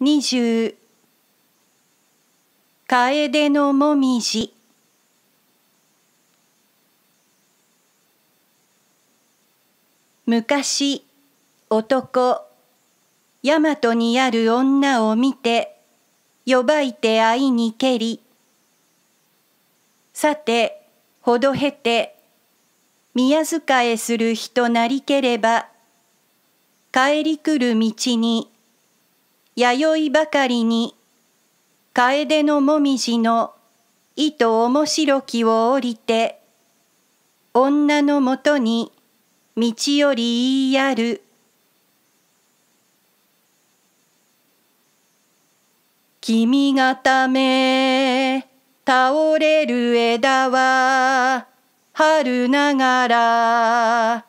20楓のもみじ昔男大和にある女を見てよばいて愛にけりさてほどへて宮遣えする人なりければ帰り来る道に弥生ばかりに楓のもみじの糸面白きを降りて女のもとに道より言いやる君がため倒れる枝は春ながら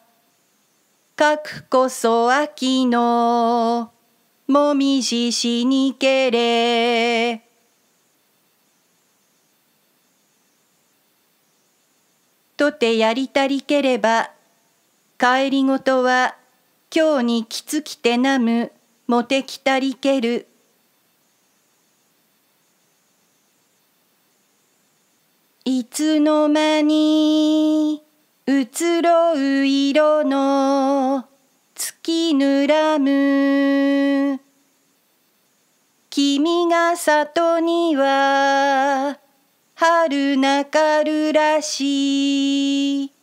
かくこそ秋のもみじしにけれ」「とてやりたりければ帰りごとは今日にきつきてなむもてきたりける」いつの間に移ろう色の月ぬらむ里には春なかるらしい